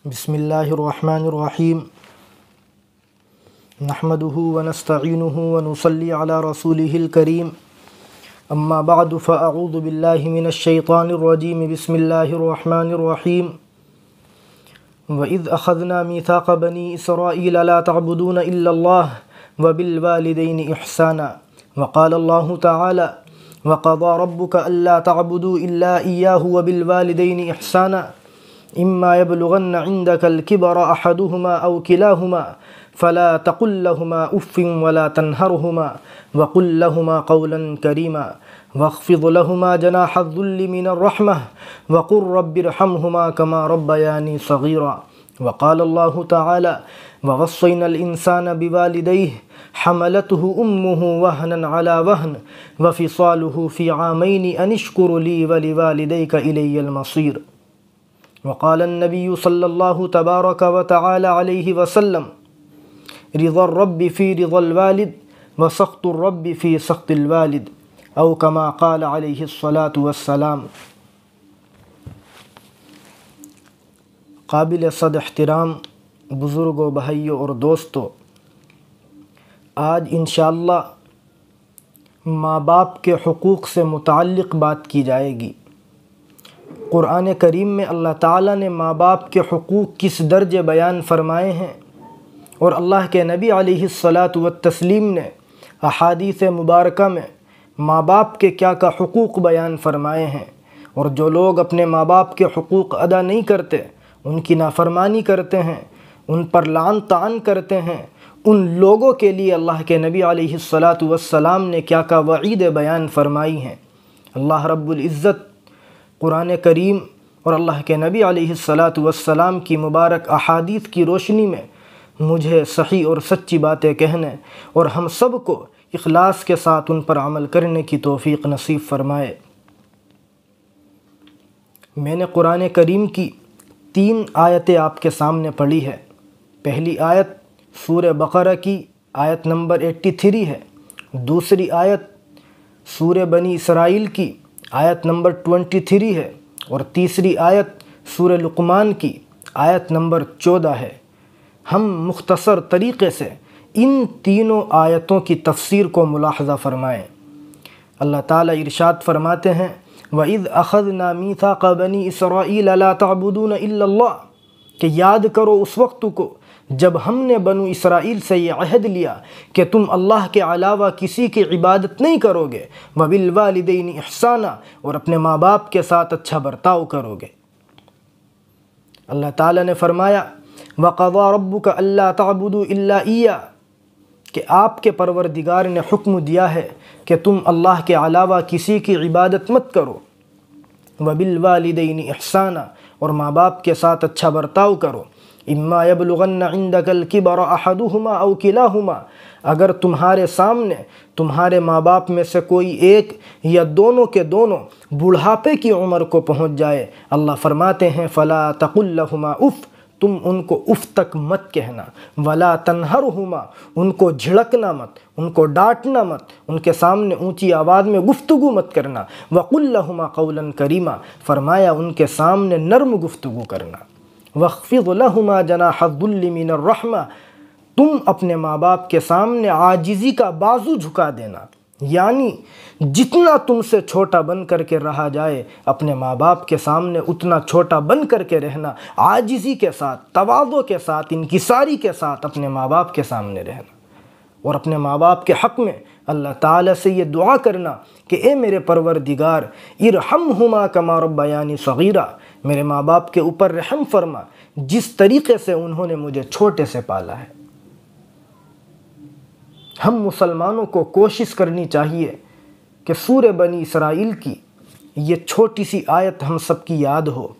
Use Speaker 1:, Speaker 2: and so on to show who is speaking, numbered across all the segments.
Speaker 1: بسم الله الرحمن الرحيم نحمده ونستعينه ونصلي على رسوله الكريم أما بعد فأعوذ بالله من الشيطان الرجيم بسم الله الرحمن الرحيم وإذ أخذنا ميثاق بني إسرائيل لا تعبدون إلا الله وبالوالدين إحسانا وقال الله تعالى وقضى ربك ألا تعبدوا إلا إياه وبالوالدين إحسانا إما يبلغن عندك الكبر أحدهما أو كلاهما فلا تقل لهما أف ولا تنهرهما وقل لهما قولا كريما واخفض لهما جناح الذل من الرحمة وقل رب ارحمهما كما ربياني صغيرا وقال الله تعالى ووصينا الإنسان بوالديه حملته أمه وهنا على وهن وفصاله في عامين أن اشكر لي ولوالديك إلي المصير وقال النبي صلى الله تبارك وتعالى عليه وسلم رضا الرب في رضا الوالد وسخط الرب في سخط الوالد أو كما قال عليه الصلاة والسلام قابل صد احترام و بھائیوں اور دوستو آج انشاءاللہ ماں باپ کے حقوق سے متعلق بات کی جائے گی क़ुरान करीम में अल्लाह ताला ने माँ बाप के हकूक़ किस दर्ज बयान फरमाए हैं और अल्लाह के नबी सलात व तस्लीम ने अहादीस मुबारक में माँ बाप के क्या का हकूक़ बयान फरमाए हैं और जो लोग अपने माँ बाप के हकूक़ अदा नहीं करते उनकी नाफरमानी करते हैं उन पर लान तान करते हैं उन लोगों के लिए अल्लाह के नबी आलत वसलाम ने क्या का वईद बयान फरमाई हैं अल्लाह रब्बुल इज़्ज़त कुरान करीम और अल्लाह के नबी आलत वसलाम की मुबारक अहादीत की रोशनी में मुझे सही और सच्ची बातें कहने और हम सब को अखलास के साथ उन पर अमल करने की तोफ़ी नसीब फरमाए मैंने कुरान करीम की तीन आयतें आपके सामने पढ़ी है पहली आयत सूर बकरा की आयत नंबर 83 है दूसरी आयत सूर बनी इसराइल की आयत नंबर ट्वेंटी थ्री है और तीसरी आयत सूर लुकमान की आयत नंबर चौदह है हम मुख्तसर तरीक़े से इन तीनों आयतों की तफसीर को मुलाहजा फ़रमाएँ अल्लाह ताला इरशाद फरमाते हैं वज़ अखद नामीसा कबनी इसरा तबुदून के याद करो उस वक्त को जब हमने बनु इसराइल से ये अहद लिया कि तुम अल्लाह के अलावा किसी की इबादत नहीं करोगे वबिलवालदेन अहसाना और अपने माँ बाप के साथ अच्छा बर्ताव करोगे अल्लाह ताला ने फरमाया वक़वा रब्बू का अल्ला तबुदल्लाया कि आपके परवरदिगार ने हुक्म दिया है कि तुम अल्लाह के अलावा किसी की इबादत मत करो वबिलवालदेन अहसाना और माँ बाप के साथ अच्छा बर्ताव करो इम्मा यबलगन इंदकल किबर अहदुमा अव अगर तुम्हारे सामने तुम्हारे माँ बाप में से कोई एक या दोनों के दोनों बुढ़ापे की उम्र को पहुँच जाए अल्लाह फरमाते हैं फ़ला तकुल्लहुमा उफ़ तुम उनको उफ तक मत कहना वला तनहर हुमा उनको झिड़कना मत उनको डांटना मत उनके सामने ऊंची आवाज़ में गुफ्तु मत करना वक़ुल्लहुमा कौलन करीमा फरमाया उनके सामने नर्म गुफ्तु करना वक़फ़िलहुमा जना हब्दुलमिन रहमा तुम अपने माँ बाप के सामने आजिज़ी का बाजू झुका देना यानी जितना तुमसे छोटा बन कर के रहा जाए अपने माँ बाप के सामने उतना छोटा बन कर के रहना आजिज़ी के साथ तवाज़ो के साथ इनकसारी के साथ अपने माँ बाप के सामने रहना और अपने माँ बाप के हक़ में अल्लाह ताला से ये दुआ करना कि ए मेरे परवरदिगार इरहम हुमा कमा रब्बयानी सगीरा मेरे माँ बाप के ऊपर रहम फरमा जिस तरीके से उन्होंने मुझे छोटे से पाला है हम मुसलमानों को कोशिश करनी चाहिए कि सूर बनी इसराइल की ये छोटी सी आयत हम सब की याद हो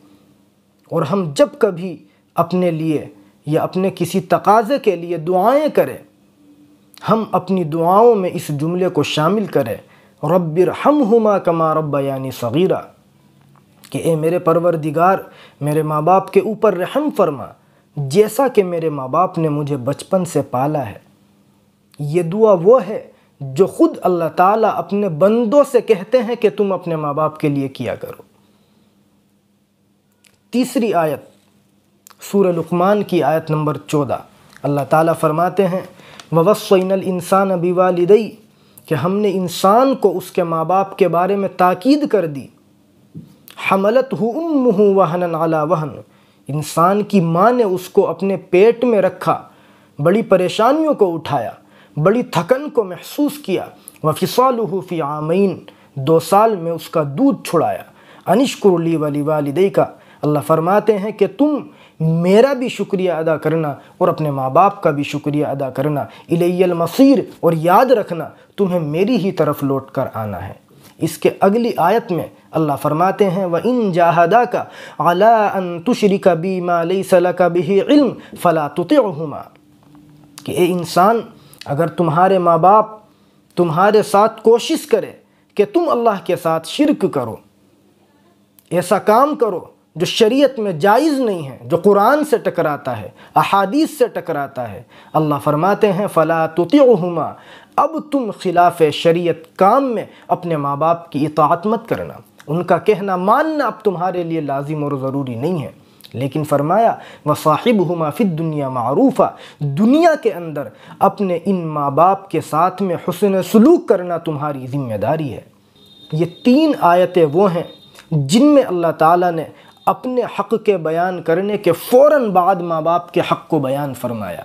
Speaker 1: और हम जब कभी अपने लिए या अपने किसी तकाजे के लिए दुआएं करें हम अपनी दुआओं में इस जुमले को शामिल करें रब्बिर हम हुमा कमा यानी सगीरा कि ए मेरे परवरदिगार मेरे माँ बाप के ऊपर रहम फरमा जैसा कि मेरे माँ बाप ने मुझे बचपन से पाला है ये दुआ वो है जो ख़ुद अल्लाह ताला अपने बंदों से कहते हैं कि तुम अपने माँ बाप के लिए किया करो तीसरी आयत सूर लुकमान की आयत नंबर चौदह अल्लाह ताला फरमाते हैं ववस्वनल इंसान अबी वालदई कि हमने इंसान को उसके माँ बाप के बारे में ताक़द कर दी हमलत हु उम हूँ वहन अला वहन इंसान की माँ ने उसको अपने पेट में रखा बड़ी परेशानियों को उठाया बड़ी थकन को महसूस किया वफ़िसालूफ़ी आमीन दो साल में उसका दूध छुड़ाया अनिशकुरली वाली वालदे का अल्लाह फरमाते हैं कि तुम मेरा भी शुक्रिया अदा करना और अपने माँ बाप का भी शुक्रिया अदा करना इलेयल मसीर और याद रखना तुम्हें मेरी ही तरफ लौट कर आना है इसके अगली आयत में अल्लाह फरमाते हैं व इन जाहदा का अला अन तुशरी का बी माली सला का बी इल्म फ़ला कि ए इंसान अगर तुम्हारे माँ बाप तुम्हारे साथ कोशिश करे कि तुम अल्लाह के साथ शिरक करो ऐसा काम करो जो शरीयत में जायज़ नहीं है जो कुरान से टकराता है अहादीस से टकराता है अल्लाह फरमाते हैं फ़ला तुतिहुमा अब तुम खिलाफ शरीयत काम में अपने माँ बाप की इतात मत करना उनका कहना मानना अब तुम्हारे लिए लाजिम और ज़रूरी नहीं है लेकिन फरमाया व साहिब हुमा फिर दुनिया मारूफा दुनिया के अंदर अपने इन माँ बाप के साथ में हसन सलूक करना तुम्हारी ज़िम्मेदारी है ये तीन आयतें वो हैं जिनमें अल्लाह ताला ने अपने हक़ के बयान करने के फ़ौर बाद माँ बाप के हक़ को बयान फरमाया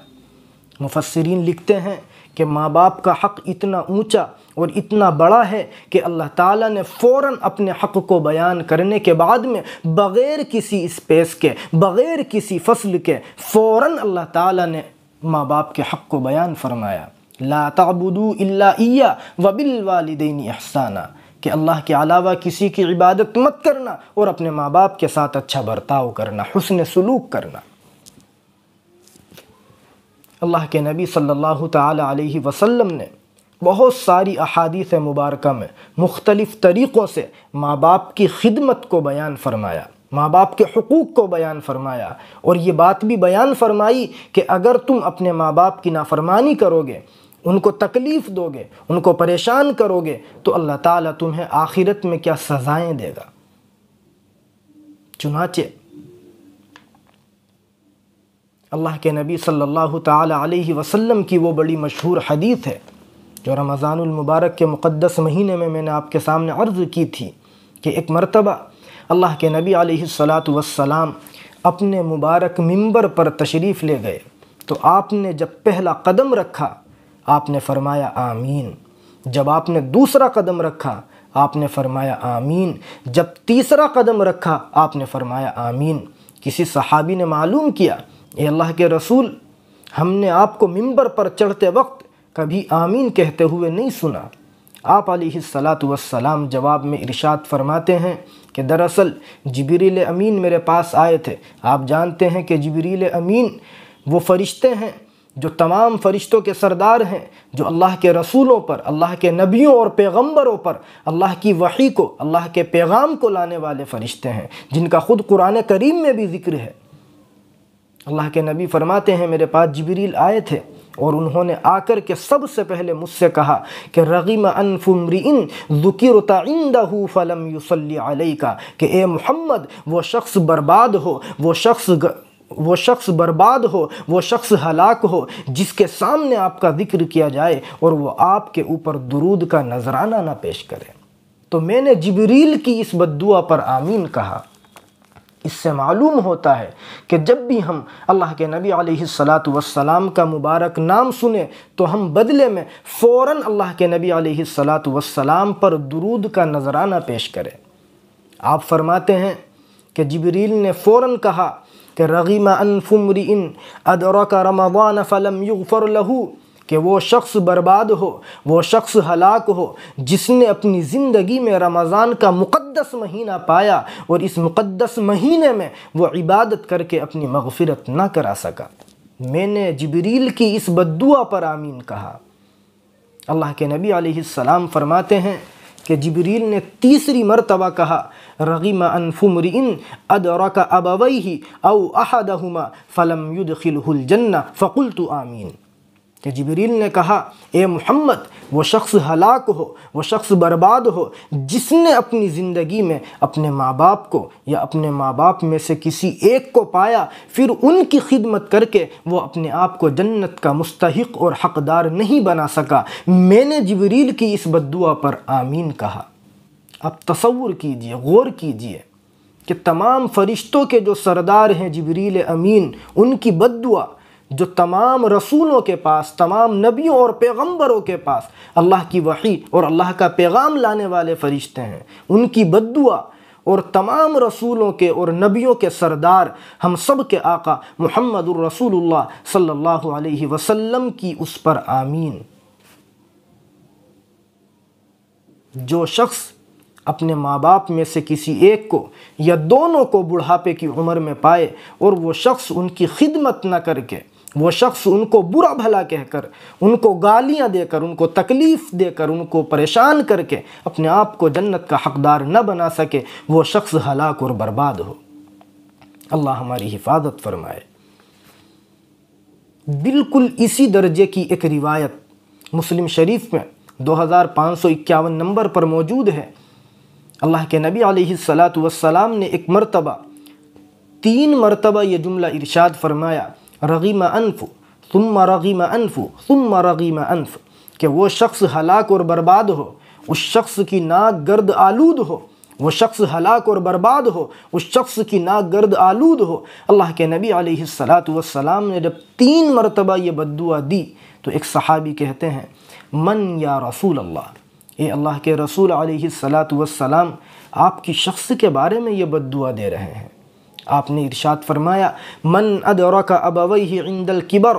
Speaker 1: मुफसरीन लिखते हैं कि माँ बाप का हक़ इतना ऊंचा और इतना बड़ा है कि अल्लाह ताला ने फ़ौर अपने हक़ को बयान करने के बाद में बग़ैर किसी स्पेस के बग़ैर किसी फसल के फ़ौर अल्लाह ताला ने माँ बाप के हक़ को बयान फरमाया ला ताबुदू इल्ला वबिल वालदेन एहसाना कि अल्लाह के अलावा किसी की इबादत मत करना और अपने माँ बाप के साथ अच्छा बर्ताव करना हसन सलूक करना अल्लाह के नबी सल्लल्लाहु अलैहि वसल्लम ने बहुत सारी अहादीस मुबारक में मुख्तलिफ़ तरीक़ों से माँ बाप की खिदमत को बयान फ़रमाया माँ बाप के हकूक़ को बयान फ़रमाया और ये बात भी बयान फ़रमाई कि अगर तुम अपने माँ बाप की नाफरमानी करोगे उनको तकलीफ़ दोगे उनको परेशान करोगे तो अल्लाह ताला तुम्हें आखिरत में क्या सज़ाएं देगा चुनाचे अल्लाह के नबी सल्लल्लाहु ताला अलैहि वसल्लम की वो बड़ी मशहूर हदीस है जो रमज़ानुल मुबारक के मुक़द्दस महीने में मैंने आपके सामने अर्ज़ की थी कि एक मरतबा अल्लाह के नबी अलैहिस्सलातु वस्सलाम अपने मुबारक मिंबर पर तशरीफ़ ले गए तो आपने जब पहला कदम रखा आपने फरमाया आमीन जब आपने दूसरा कदम रखा आपने फरमाया आमीन जब तीसरा कदम रखा आपने फरमाया आमीन किसी सहाबी ने मालूम किया ए अल्लाह के रसूल हमने आपको मिंबर पर चढ़ते वक्त कभी आमीन कहते हुए नहीं सुना आप सलात वसलाम जवाब में इरशाद फरमाते हैं कि दरअसल जबरील अमीन मेरे पास आए थे आप जानते हैं कि जबरील अमीन वो फरिश्ते हैं जो तमाम फरिश्तों के सरदार हैं जो अल्लाह के रसूलों पर अल्लाह के नबियों और पैगंबरों पर अल्लाह की वही को अल्लाह के पैगाम को लाने वाले फ़रिश्ते हैं जिनका ख़ुद कुरान करीम में भी ज़िक्र है अल्लाह के नबी फरमाते हैं मेरे पास जबरील आए थे और उन्होंने आकर के सबसे पहले मुझसे कहा कि रगीम अनफुमरिन ज़ुकिरताइंदहू फ़लम युसल्ली का कि ए मोहम्मद वो शख्स बर्बाद हो वो शख्स वो शख्स बर्बाद हो वो शख्स हलाक हो जिसके सामने आपका जिक्र किया जाए और वो आपके ऊपर दरूद का नजराना ना पेश करे तो मैंने जबरील की इस बदुआ पर आमीन कहा इससे मालूम होता है कि जब भी हम अल्लाह के नबी सलात वसलाम का मुबारक नाम सुने तो हम बदले में फ़ौर अल्लाह के नबी सलात वसलाम पर दरूद का नजराना पेश करें आप फरमाते हैं कि जबरील ने फ़ौर कहा कि रगीम अनफुमरिन अदर का रमदान फ़लम युगफ़र लहू कि वो शख्स बर्बाद हो वो शख्स हलाक हो जिसने अपनी ज़िंदगी में रमज़ान का मुक़दस महीना पाया और इस मुक़दस महीने में वो इबादत करके अपनी मगफ़रत ना करा सका मैंने जबरील की इस बदुआ पर आमीन कहा अल्लाह के नबी आसमाम फरमाते हैं कि जबरील ने तीसरी मरतबा कहा रगीम अनफुमरिन अदरा का अबवई ही अव अहदहुमा फ़लम युद खिलहुल जन्ना फ़कुल आमीन कि जबरील ने कहा ए मोहम्मद वो शख्स हलाक हो वो शख्स बर्बाद हो जिसने अपनी ज़िंदगी में अपने माँ बाप को या अपने माँ बाप में से किसी एक को पाया फिर उनकी खिदमत करके वो अपने आप को जन्नत का मुस्तक और हकदार नहीं बना सका मैंने जबरील की इस बदुआ पर आमीन कहा आप तस्वुर कीजिए गौर कीजिए कि तमाम फरिश्तों के जो सरदार हैं जबरील अमीन उनकी बदुआ जो तमाम रसूलों के पास तमाम नबियों और पैगंबरों के पास अल्लाह की वही और अल्लाह का पैगाम लाने वाले फ़रिश्ते हैं उनकी बदुआ और तमाम रसूलों के और नबियों के सरदार हम सब के आका मोहम्मद रसूलुल्लाह सल्लल्लाहु अलैहि वसल्लम की उस पर आमीन जो शख्स अपने माँ बाप में से किसी एक को या दोनों को बुढ़ापे की उम्र में पाए और वो शख्स उनकी खिदमत न करके वो शख्स उनको बुरा भला कहकर उनको गालियाँ देकर उनको तकलीफ़ देकर उनको परेशान करके अपने आप को जन्नत का हकदार न बना सके वो शख्स हलाक और बर्बाद हो अल्लाह हमारी हिफाजत फरमाए बिल्कुल इसी दर्जे की एक रिवायत मुस्लिम शरीफ में 2551 नंबर पर मौजूद है अल्लाह के नबी सलात ने एक मरतबा तीन मरतबा ये जुमला इरशाद फरमाया रगीम अनफ़ तुम रगीम अनफ़ तुम रगीम अनफ़ कि वो शख्स हलाक और बर्बाद हो उस शख्स की नाक गर्द आलूद हो वो शख्स हलाक और बर्बाद हो उस शख्स की नाक गर्द आलूद हो अल्लाह के नबी आलतम ने जब तीन मरतबा ये बदुआ दी तो एक सहाबी कहते हैं मन या रसूल अल्लाह ये अल्लाह के रसूल आलतम आपकी शख्स के बारे में ये बदुआ दे रहे हैं आपने इरशाद फरमाया मन अदौरा का अबवई इंदल किबर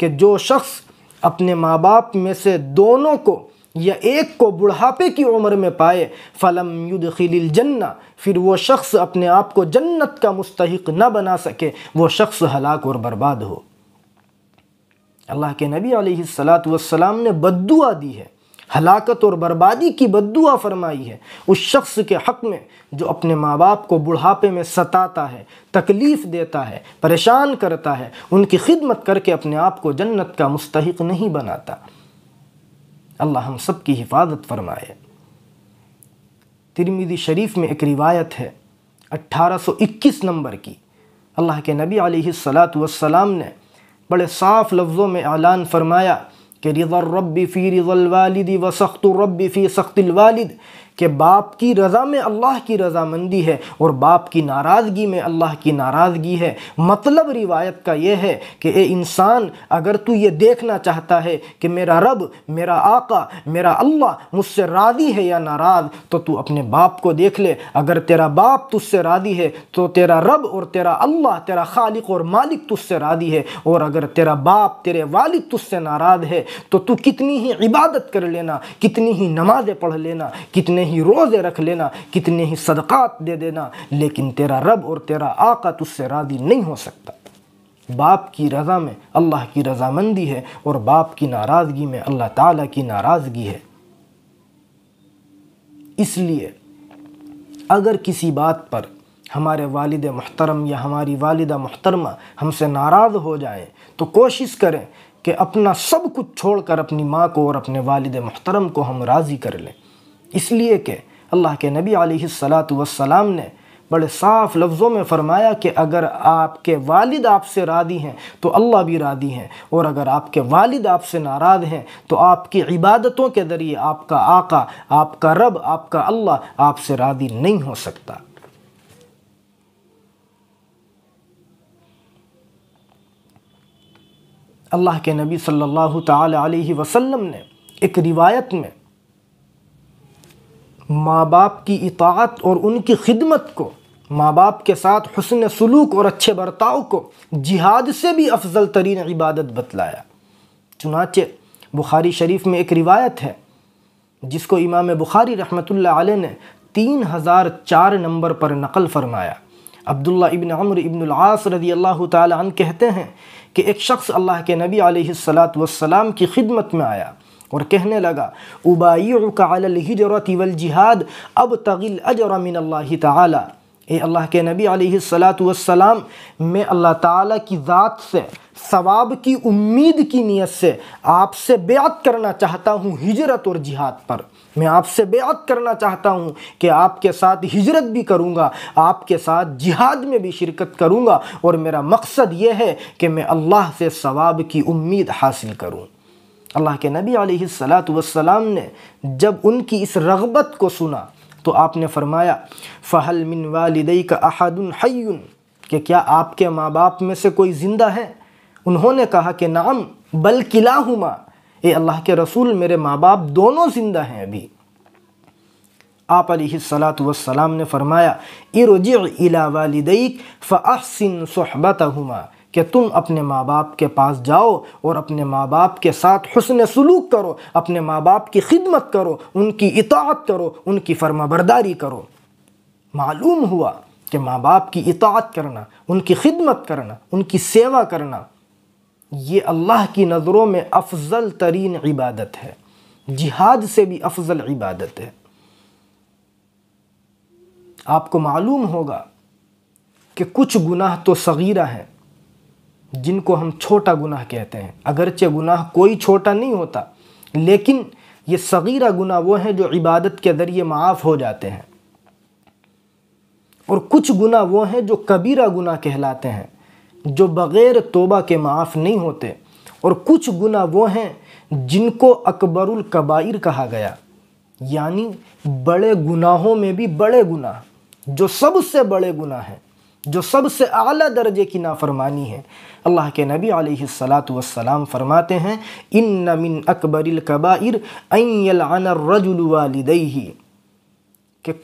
Speaker 1: कि जो शख्स अपने माँ बाप में से दोनों को या एक को बुढ़ापे की उम्र में पाए फ़लम युदखिल जन्ना फिर वो शख्स अपने आप को जन्नत का मुस्तक न बना सके वो शख्स हलाक और बर्बाद हो अल्लाह के नबी सलात वसलाम ने बदुआ दी है हलाकत और बर्बादी की बदुआ फरमाई है उस शख्स के हक़ में जो अपने माँ बाप को बुढ़ापे में सताता है तकलीफ़ देता है परेशान करता है उनकी खिदमत करके अपने आप को जन्नत का मुस्तक नहीं बनाता अल्लाह हम सब की हिफाजत फरमाए तिरमिदी शरीफ में एक रिवायत है 1821 नंबर की अल्लाह के नबी सलात वसलाम ने बड़े साफ़ लफ्ज़ों में ऐलान फरमाया كرضا الرب في رضا الوالد وسخط الرب في سخط الوالد कि बाप की रज़ा में अल्लाह की रज़ामंदी है और बाप की नाराज़गी में अल्लाह की नाराज़गी है मतलब रिवायत का यह है कि ए इंसान अगर तू ये देखना चाहता है कि मेरा रब मेरा आका मेरा अल्लाह मुझसे राज़ी है या नाराज़ तो तू अपने बाप को देख ले अगर तेरा बाप तुझसे राज़ी है तो तेरा रब और तेरा अल्लाह तेरा खालिक और मालिक तुझसे राज़ी है और अगर तेरा बाप तेरे वालिद तुझसे नाराज़ है तो तू कितनी ही इबादत कर लेना कितनी ही नमाज़ें पढ़ लेना कितने ही रोज़े रख लेना कितने ही सदक़ात दे देना लेकिन तेरा रब और तेरा आका तुझसे राज़ी नहीं हो सकता बाप की रज़ा में अल्लाह की रज़ामंदी है और बाप की नाराज़गी में अल्लाह ताला की नाराज़गी है इसलिए अगर किसी बात पर हमारे वालिद मोहतरम या हमारी वालदा मोहतरमा हमसे नाराज़ हो जाए तो कोशिश करें कि अपना सब कुछ छोड़कर अपनी माँ को और अपने वालिद मोहतरम को हम राज़ी कर लें इसलिए कि अल्लाह के नबी आलतम ने बड़े साफ़ लफ्ज़ों में फ़रमाया कि अगर आपके वालिद आपसे रादी हैं तो अल्लाह भी राधी हैं और अगर आपके वालिद आपसे नाराज़ हैं तो आपकी इबादतों के ज़रिए आपका आका आपका रब आपका अल्लाह आपसे रादी नहीं हो सकता अल्लाह के नबी सल्लल्लाहु अलैहि वसल्लम ने एक रिवायत में माँ बाप की इतात और उनकी खिदमत को माँ बाप के साथ हसन सलूक और अच्छे बर्ताव को जिहाद से भी अफजल तरीन इबादत बतलाया चुनाचे बुखारी शरीफ में एक रिवायत है जिसको इमाम बुखारी रहमत ने तीन हज़ार चार नंबर पर नकल फरमाया अब्दुल्ला इबन अमर इबन रजी अल्लाह तन कहते हैं कि एक शख्स अल्लाह के नबी आलत वसलाम की खिदमत में आया और कहने लगा उबाई काजरत वल जिहाद अब तगिल अजर मिन अल्लाह ताला ए अल्लाह के नबी आलतम मैं अल्लाह ताला की ज़ात से सवाब की उम्मीद की नीयत से आपसे बेअत करना चाहता हूँ हिजरत और जिहाद पर मैं आपसे बेअत करना चाहता हूँ कि आपके साथ हिजरत भी करूँगा आपके साथ जिहाद में भी शिरकत करूँगा और मेरा मकसद ये है कि मैं अल्लाह से सवाब की उम्मीद हासिल करूँ अल्लाह के नबी आलत वसलाम ने जब उनकी इस रगबत को सुना तो आपने फरमाया फ़हल मिन वालदई का अहदन हयुन कि क्या आपके माँ बाप में से कोई ज़िंदा है उन्होंने कहा कि नाम बल किला ए अल्लाह के रसूल मेरे माँ बाप दोनों ज़िंदा हैं अभी आप सलात वसलाम ने फरमाया इरज इला वालदई फ़ाहसिन सहबत हुमा कि तुम अपने माँ बाप के पास जाओ और अपने माँ बाप के साथ हसन सलूक करो अपने माँ बाप की खिदमत करो उनकी इतात करो उनकी फर्माबरदारी करो मालूम हुआ कि माँ बाप की इतात करना उनकी खिदमत करना उनकी सेवा करना ये अल्लाह की नज़रों में अफजल तरीन इबादत है जिहाद से भी अफजल इबादत है आपको मालूम होगा कि कुछ गुनाह तो सगीरा हैं जिनको हम छोटा गुनाह कहते हैं अगरचे गुनाह कोई छोटा नहीं होता लेकिन ये सगीरा गुनाह वो हैं जो इबादत के ज़रिए माफ़ हो जाते हैं और कुछ गुनाह वो हैं जो कबीरा गुनाह कहलाते हैं जो बग़ैर तोबा के माफ़ नहीं होते और कुछ गुनाह वो हैं जिनको अकबरुल कबाइर कहा गया यानी बड़े गुनाहों में भी बड़े गुनाह जो सबसे बड़े गुनाह हैं जो सबसे अली दर्जे की नाफरमानी है अल्लाह के नबी आलतम फरमाते हैं इन नमिन अकबरिल कबाइर अनरजुल वालदही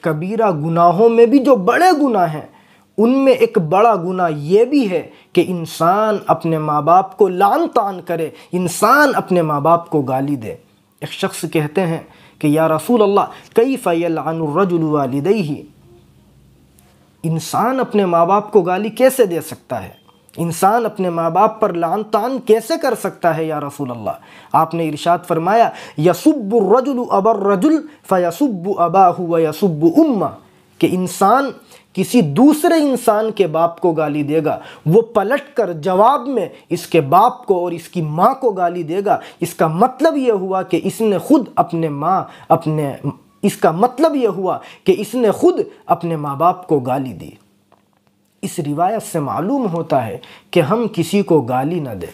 Speaker 1: कबीरा गुनाहों में भी जो बड़े गुनाह हैं उनमें एक बड़ा गुना ये भी है कि इंसान अपने माँ बाप को लान तान करे इंसान अपने माँ बाप को गाली दे एक शख्स कहते हैं कि या रसूल अल्लाह कई फ़ैलानरजुल वालदही इंसान अपने माँ बाप को गाली कैसे दे सकता है इंसान अपने माँ बाप पर लान तान कैसे कर सकता है या रसूल अल्लाह आपने इरशाद फरमाया यसुब रजुल अबर रजुल फ़यसुब अबाहु व यसुब उम्मा कि इंसान किसी दूसरे इंसान के बाप को गाली देगा वो पलट कर जवाब में इसके बाप को और इसकी माँ को गाली देगा इसका मतलब ये हुआ कि इसने खुद अपने माँ अपने इसका मतलब यह हुआ कि इसने खुद अपने माँ बाप को गाली दी इस रिवायत से मालूम होता है कि हम किसी को गाली ना दें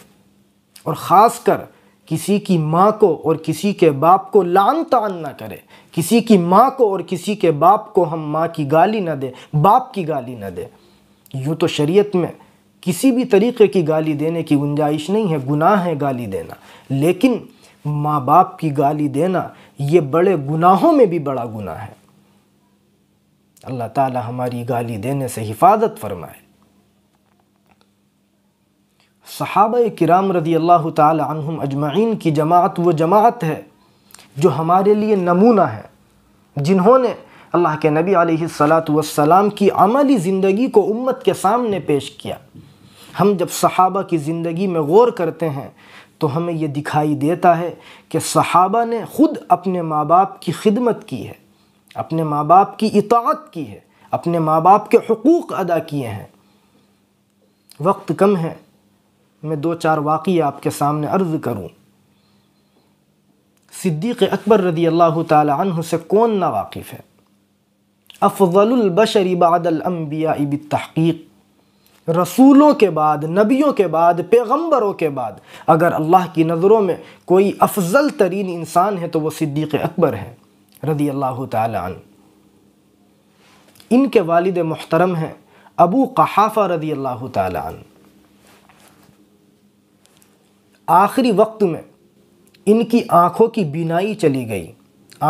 Speaker 1: और ख़ास कर किसी की माँ को और किसी के बाप को लान तान ना करें किसी की माँ को और किसी के बाप को हम माँ की गाली ना दें बाप की गाली ना दें यूँ तो शरीयत में किसी भी तरीक़े की गाली देने की गुंजाइश नहीं है गुनाह है गाली देना लेकिन माँ बाप की गाली देना ये बड़े गुनाहों में भी बड़ा गुनाह है अल्लाह ताला हमारी गाली देने से हिफाजत फरमाए सहाब कराम रदी अल्लाह तुम अजमाइन की जमात वो जमात है जो हमारे लिए नमूना है जिन्होंने अल्लाह के नबी वसलाम की अमली ज़िंदगी को उम्मत के सामने पेश किया हम जब सहाबा की ज़िंदगी में गौर करते हैं तो हमें ये दिखाई देता है कि सहाबा ने ख़ुद अपने माँ बाप की खिदमत की है अपने माँ बाप की इतात की है अपने माँ बाप के हकूक़ अदा किए हैं वक्त कम है मैं दो चार वाक़ आपके सामने अर्ज़ करूँ सिद्दीक़ अकबर रदी अल्लाह तह से कौन ना वाकिफ़ है अफ़लबशर इबादल अम्बिया इब तहक़ीक़ रसूलों के बाद नबियों के बाद पैगंबरों के बाद अगर अल्लाह की नज़रों में कोई अफजल तरीन इंसान है तो वो सिद्दीक़ अकबर हैं रदी अल्लाह तन इनके वालिद मोहतरम हैं अबू कहाफ़ा रदी अल्लाह तन आखिरी वक्त में इनकी आँखों की बीनाई चली गई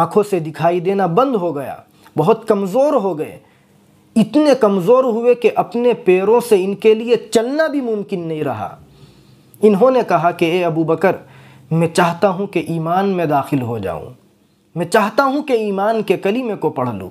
Speaker 1: आँखों से दिखाई देना बंद हो गया बहुत कमज़ोर हो गए इतने कमज़ोर हुए कि अपने पैरों से इनके लिए चलना भी मुमकिन नहीं रहा इन्होंने कहा कि ए अबू बकर मैं चाहता हूँ कि ईमान में दाखिल हो जाऊँ मैं चाहता हूँ कि ईमान के कलीमे को पढ़ लूँ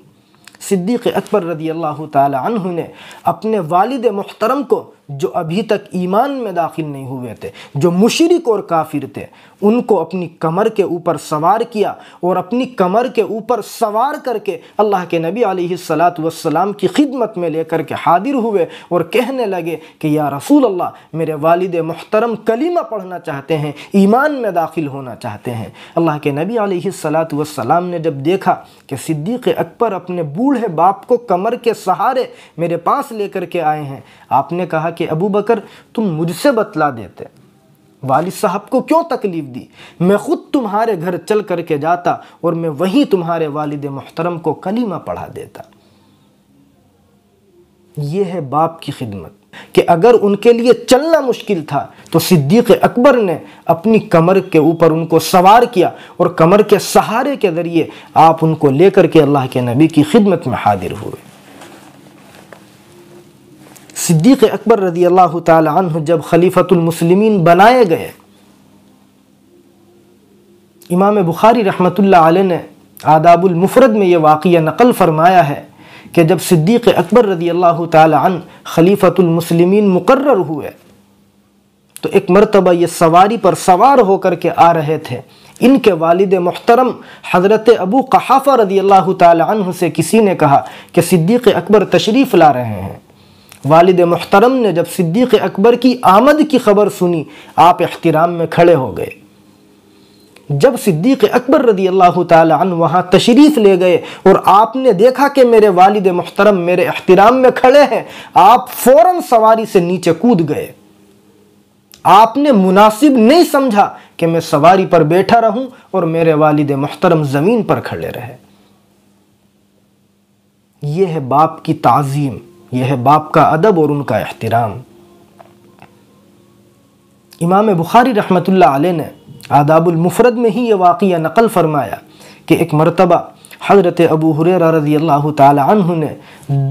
Speaker 1: सिद्दीक़ अकबर रदी अल्लाह तह ने अपने वालद मोहतरम को जो अभी तक ईमान में दाखिल नहीं हुए थे जो मुशरक और काफिर थे उनको अपनी कमर के ऊपर सवार किया और अपनी कमर के ऊपर सवार करके अल्लाह के नबी आलत वसलाम की खिदमत में लेकर के हाजिर हुए और कहने लगे कि या रसूल अल्लाह मेरे वालिद मोहतरम कलीमा पढ़ना चाहते हैं ईमान में दाखिल होना चाहते हैं अल्लाह के नबी आलत वसलाम ने जब देखा कि सिद्दीक़ अकबर अपने बूढ़े बाप को कमर के सहारे मेरे पास लेकर के आए हैं आपने कहा कि अबू बकर तुम मुझसे बतला देते वालिद साहब को क्यों तकलीफ़ दी मैं ख़ुद तुम्हारे घर चल कर के जाता और मैं वहीं तुम्हारे वालिद मोहतरम को कलीमा पढ़ा देता यह है बाप की खिदमत कि अगर उनके लिए चलना मुश्किल था तो सिद्दीक़ अकबर ने अपनी कमर के ऊपर उनको सवार किया और कमर के सहारे के ज़रिए आप उनको लेकर के अल्लाह के नबी की खिदमत में हाजिर हुए सिद्दीक़ अकबर रजी अल्लाह तह जब खलीफ़तुलमसलिमिन बनाए गए इमाम बुखारी रहमत ने आदाबुलमफरद में यह वाक़ नकल फ़रमाया है कि जब सिद्दीक़ अकबर रजी अल्लाह तन खलीफ़तुलमसलिमिन मुकर हुए तो एक मरतबा ये सवारी पर सवार होकर के आ रहे थे इनके वालिद मोहतरम हज़रत अबू कहाफ़ा रजी अल्लाह तन से किसी ने कहा कि सिद्दीक़ अकबर तशरीफ़ ला रहे हैं वालिद मोहतरम ने जब सिद्दीक़ अकबर की आमद की खबर सुनी आप अहतराम में खड़े हो गए जब सिद्दीक़ अकबर रदी अल्लाह तन वहाँ तशरीफ़ ले गए और आपने देखा कि मेरे वालिद मोहतरम मेरे अहतराम में खड़े हैं आप फ़ौर सवारी से नीचे कूद गए आपने मुनासिब नहीं समझा कि मैं सवारी पर बैठा रहूं और मेरे वालिद मोहतरम ज़मीन पर खड़े रहे यह है बाप की ताज़ीम यह है बाप का अदब और उनका एहतराम इमाम बुखारी रहमत आलह ने आदाबुलमफरद में ही यह वाक़ नकल फरमाया कि एक मरतबा हज़रत अबू हुर रजी अल्लाह तु ने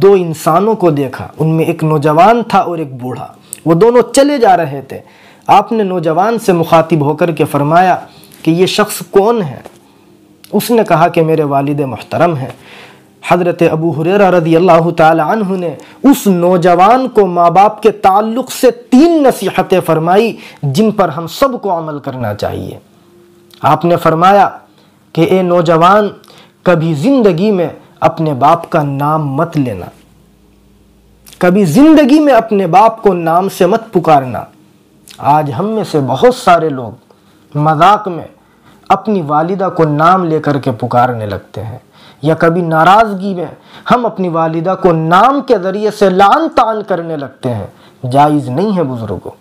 Speaker 1: दो इंसानों को देखा उनमें एक नौजवान था और एक बूढ़ा वो दोनों चले जा रहे थे आपने नौजवान से मुखातिब होकर के फरमाया कि ये शख्स कौन है उसने कहा कि मेरे वालद मोहतरम हैं हज़रत अबू हुररा रदी अल्लाह तु ने उस नौजवान को माँ बाप के ताल्लुक़ से तीन नसीहतें फ़रमाई जिन पर हम सब को अमल करना चाहिए आपने फरमाया कि ए नौजवान कभी ज़िंदगी में अपने बाप का नाम मत लेना कभी ज़िंदगी में अपने बाप को नाम से मत पुकारना आज हम में से बहुत सारे लोग मजाक में अपनी वालिदा को नाम लेकर के पुकारने लगते हैं या कभी नाराज़गी में हम अपनी वालिदा को नाम के ज़रिए से लान तान करने लगते हैं जायज़ नहीं है बुज़ुर्गों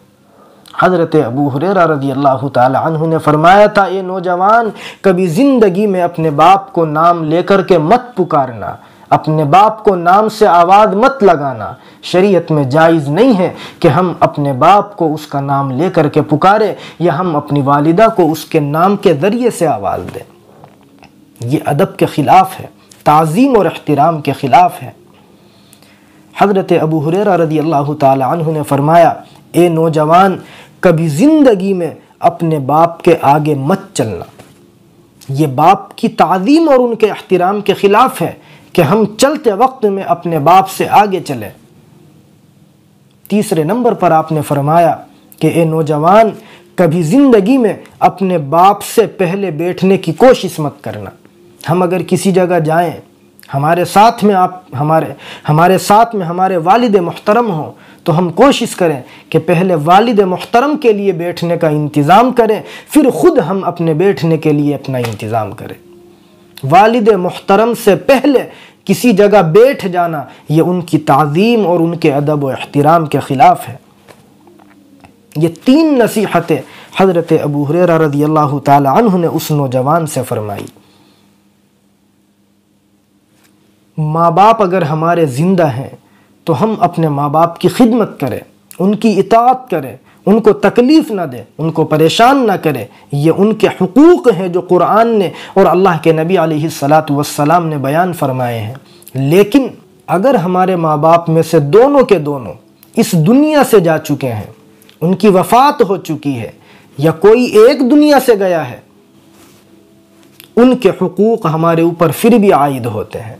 Speaker 1: हज़रत अबू हुरेरा रजी अल्लाह तु ने फरमाया था ये नौजवान कभी ज़िंदगी में अपने बाप को नाम लेकर के मत पुकारना अपने बाप को नाम से आवाज़ मत लगाना शरीयत में जायज़ नहीं है कि हम अपने बाप को उसका नाम लेकर के पुकारें या हम अपनी वालिदा को उसके नाम के ज़रिए से आवाज़ दें ये अदब के ख़िलाफ़ है तज़ीम और अहतराम के ख़िलाफ़ है हज़रत अबू हुररा रदी अल्लाह तु ने फ़रमाया ए नौजवान कभी ज़िंदगी में अपने बाप के आगे मत चलना ये बाप की तज़ीम और उनके अहतराम के ख़िलाफ़ है कि हम चलते वक्त में अपने बाप से आगे चलें तीसरे नंबर पर आपने फरमाया कि ए नौजवान कभी ज़िंदगी में अपने बाप से पहले बैठने की कोशिश मत करना हम अगर किसी जगह जाएं हमारे साथ में आप हमारे हमारे साथ में हमारे वालिद मोहतरम हों तो हम कोशिश करें कि पहले वालिद मोहतरम के लिए बैठने का इंतज़ाम करें फिर ख़ुद हम अपने बैठने के लिए अपना इंतज़ाम करें वालिद मोहतरम से पहले किसी जगह बैठ जाना ये उनकी तज़ीम और उनके अदब व अहतराम के ख़िलाफ़ है ये तीन नसीहतें हज़रत अबू हुररा रज़ी अल्लाह तु ने उस नौजवान से फ़रमाई माँ बाप अगर हमारे ज़िंदा हैं तो हम अपने माँ बाप की खिदमत करें उनकी इतात करें उनको तकलीफ़ ना दें उनको परेशान ना करें ये उनके हकूक़ हैं जो कुरान ने और अल्लाह के नबी आलत वसलाम ने बयान फरमाए हैं लेकिन अगर हमारे माँ बाप में से दोनों के दोनों इस दुनिया से जा चुके हैं उनकी वफात हो चुकी है या कोई एक दुनिया से गया है उनके हकूक़ हमारे ऊपर फिर भी आयद होते हैं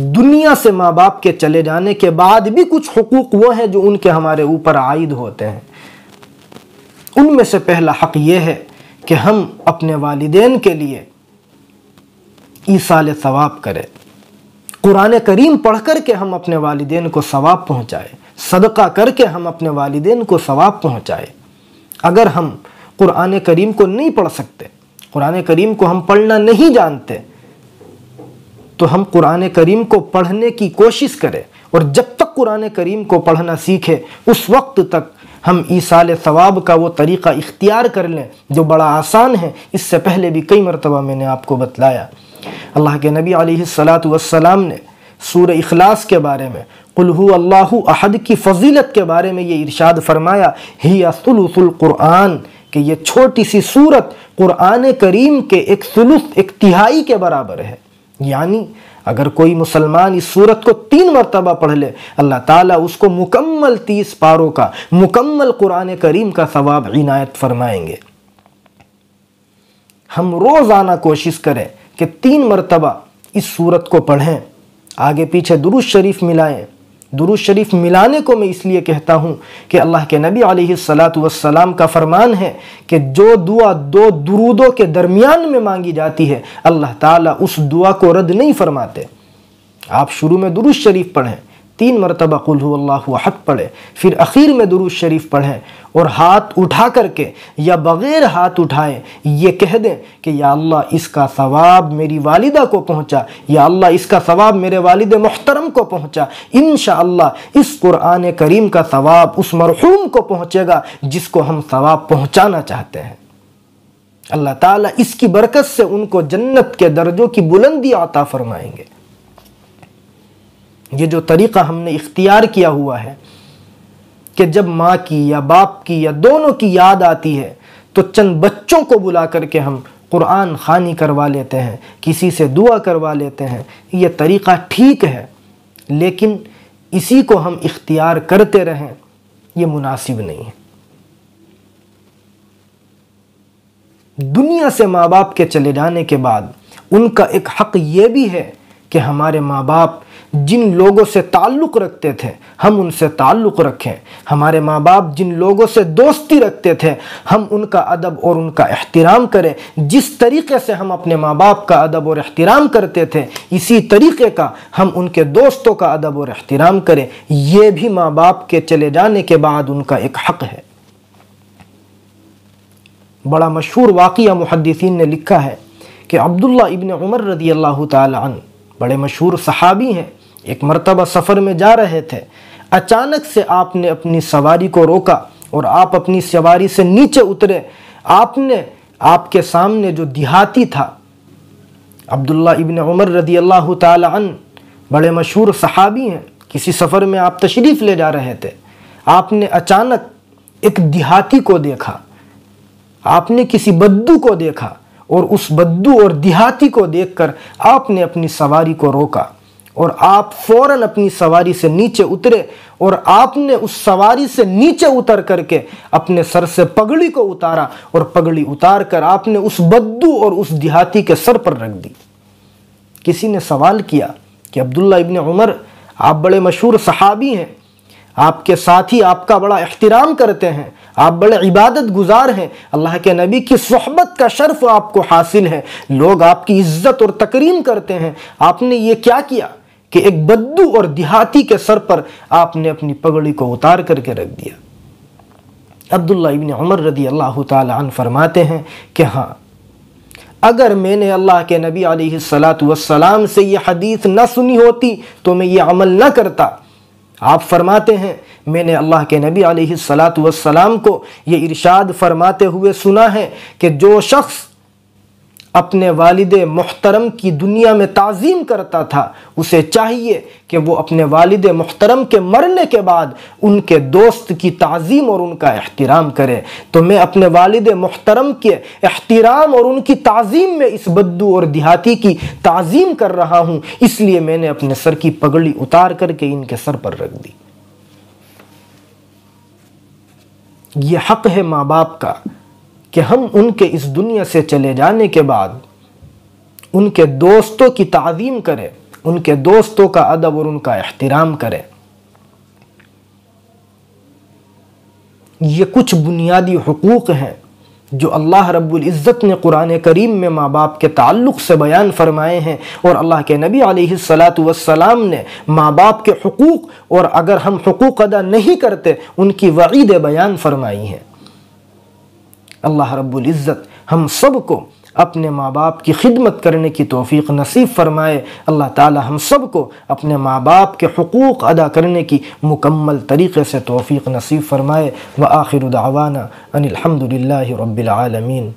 Speaker 1: दुनिया से माँ बाप के चले जाने के बाद भी कुछ हकूक़ वो हैं जो उनके हमारे ऊपर आयद होते हैं उनमें से पहला हक ये है कि हम अपने वालदेन के लिए ईसाल सवाब करें कुरान करीम पढ़ कर के हम अपने वालदेन को सवाब पहुँचाए सदका करके हम अपने वालदेन को सवाब पहुँचाए अगर हम कुरान करीम को नहीं पढ़ सकते कुरान करीम को हम पढ़ना नहीं जानते तो हम कुरान करीम को पढ़ने की कोशिश करें और जब तक कुरान करीम को पढ़ना सीखें उस वक्त तक हम ईसाल सवाब का वो तरीक़ा इख्तियार कर लें जो बड़ा आसान है इससे पहले भी कई मरतबा मैंने आपको बतलाया अल्लाह के नबी सलात वसलाम ने सूर अखलास के बारे में कुल्हू अल्लाह अहद की फजीलत के बारे में ये इरशाद फरमाया ही असलुसुल कुरान कि ये छोटी सी सूरत कुरान करीम के एक सुलुस एक तिहाई के बराबर है यानी अगर कोई मुसलमान इस सूरत को तीन मरतबा पढ़ ले अल्लाह ताला उसको मुकम्मल तीस पारों का मुकम्मल कुरान करीम का सवाब इनायत फरमाएंगे हम रोज़ाना कोशिश करें कि तीन मरतबा इस सूरत को पढ़ें आगे पीछे दुरुज शरीफ मिलाएं दुरुज शरीफ मिलाने को मैं इसलिए कहता हूँ कि अल्लाह के नबी सलाम का फरमान है कि जो दुआ दो दुरूदों के दरमियान में मांगी जाती है अल्लाह ताला उस दुआ को रद्द नहीं फरमाते आप शुरू में दुरुज शरीफ पढ़ें तीन मरतबा हक पढ़े फिर अखीर में दुरुज शरीफ पढ़ें और हाथ उठा करके या बग़ैर हाथ उठाए ये कह दें कि या अल्लाह इसका सवाब मेरी वालिदा को पहुँचा या अल्लाह इसका सवाब मेरे वालिद मोहतरम को पहुँचा इन इस कुरान करीम का सवाब उस मरहूम को पहुँचेगा जिसको हम सवाब पहुँचाना चाहते हैं अल्लाह ताला इसकी बरकत से उनको जन्नत के दर्जों की बुलंदी आता फरमाएंगे ये जो तरीक़ा हमने इख्तियार किया हुआ है कि जब माँ की या बाप की या दोनों की याद आती है तो चंद बच्चों को बुला करके हम कुरान खानी करवा लेते हैं किसी से दुआ करवा लेते हैं ये तरीक़ा ठीक है लेकिन इसी को हम इख्तियार करते रहें ये मुनासिब नहीं है दुनिया से माँ बाप के चले जाने के बाद उनका एक हक़ ये भी है कि हमारे माँ बाप जिन लोगों से ताल्लुक़ रखते थे हम उनसे ताल्लुक़ रखें हमारे माँ बाप जिन लोगों से दोस्ती रखते थे हम उनका अदब और उनका अहतराम करें जिस तरीके से हम अपने माँ बाप का अदब और अहतराम करते थे इसी तरीके का हम उनके दोस्तों का अदब और अहतराम करें यह भी माँ बाप के चले जाने के बाद उनका एक हक़ है बड़ा मशहूर वाक़ मुहदसिन ने लिखा है कि अब्दुल्ला इबन उमर रदी अल्लाह तन बड़े मशहूर सहाबी हैं एक मरतबा सफ़र में जा रहे थे अचानक से आपने अपनी सवारी को रोका और आप अपनी सवारी से नीचे उतरे आपने आपके सामने जो देहाती था अब्दुल्ला इबन उमर रदी अल्लाह तन बड़े मशहूर सहाबी हैं किसी सफ़र में आप तशरीफ़ ले जा रहे थे आपने अचानक एक देहाती को देखा आपने किसी बद्दू को देखा और उस बद्दू और देहाती को देखकर आपने अपनी सवारी को रोका और आप फौरन अपनी सवारी से नीचे उतरे और आपने उस सवारी से नीचे उतर करके अपने सर से पगड़ी को उतारा और पगड़ी उतार कर आपने उस बद्दू और उस देहाती के सर पर रख दी किसी ने सवाल किया कि अब्दुल्ला इबन उमर आप बड़े मशहूर सहाबी हैं आपके साथी आपका बड़ा अहतराम करते हैं आप बड़े इबादत गुजार हैं अल्लाह के नबी की सहबत का शर्फ आपको हासिल है लोग आपकी इज्जत और तकरीम करते हैं आपने ये क्या किया कि एक बद्दू और देहाती के सर पर आपने अपनी पगड़ी को उतार करके रख दिया अब्दुल्ला इबन उमर रदी अल्लाह तन फरमाते हैं कि हाँ अगर मैंने अल्लाह के नबी आलतम से यह हदीस न सुनी होती तो मैं ये अमल न करता आप फरमाते हैं मैंने अल्लाह के नबी आलतम को ये इरशाद फरमाते हुए सुना है कि जो शख्स अपने वालद मोहतरम की दुनिया में ताज़ीम करता था उसे चाहिए कि वो अपने वालद मोहतरम के मरने के बाद उनके दोस्त की तज़ीम और उनका अहतराम करे तो मैं अपने वालद मोहतरम के अहतराम और उनकी तज़ीम में इस बद्दू और देहाती की तज़ीम कर रहा हूँ इसलिए मैंने अपने सर की पगड़ी उतार करके इनके सर पर रख दी ये हक है माँ बाप का कि हम उनके इस दुनिया से चले जाने के बाद उनके दोस्तों की तज़ीम करें उनके दोस्तों का अदब और उनका अहतराम करें ये कुछ बुनियादी हकूक़ हैं जो अल्लाह रब्बुल इज़्ज़त ने कुरान करीम में माँ बाप के ताल्लुक़ से बयान फरमाए हैं और अल्लाह के नबी आलतम ने माँ बाप के हकूक़ और अगर हम हकूक़ अदा नहीं करते उनकी वईद बयान फरमाई हैं अल्लाह रब्बुल इज़्ज़त हम सब को अपने माँ बाप की खिदमत करने की तोफ़ी नसीब फ़रमाए अल्लाह ताला हम सब को अपने माँ बाप के हकूक़ अदा करने की मुकम्मल तरीके से तोफ़ी नसीब फ़रमाए व आखिर दावाना अनिलहमदिल्ला रबालमीन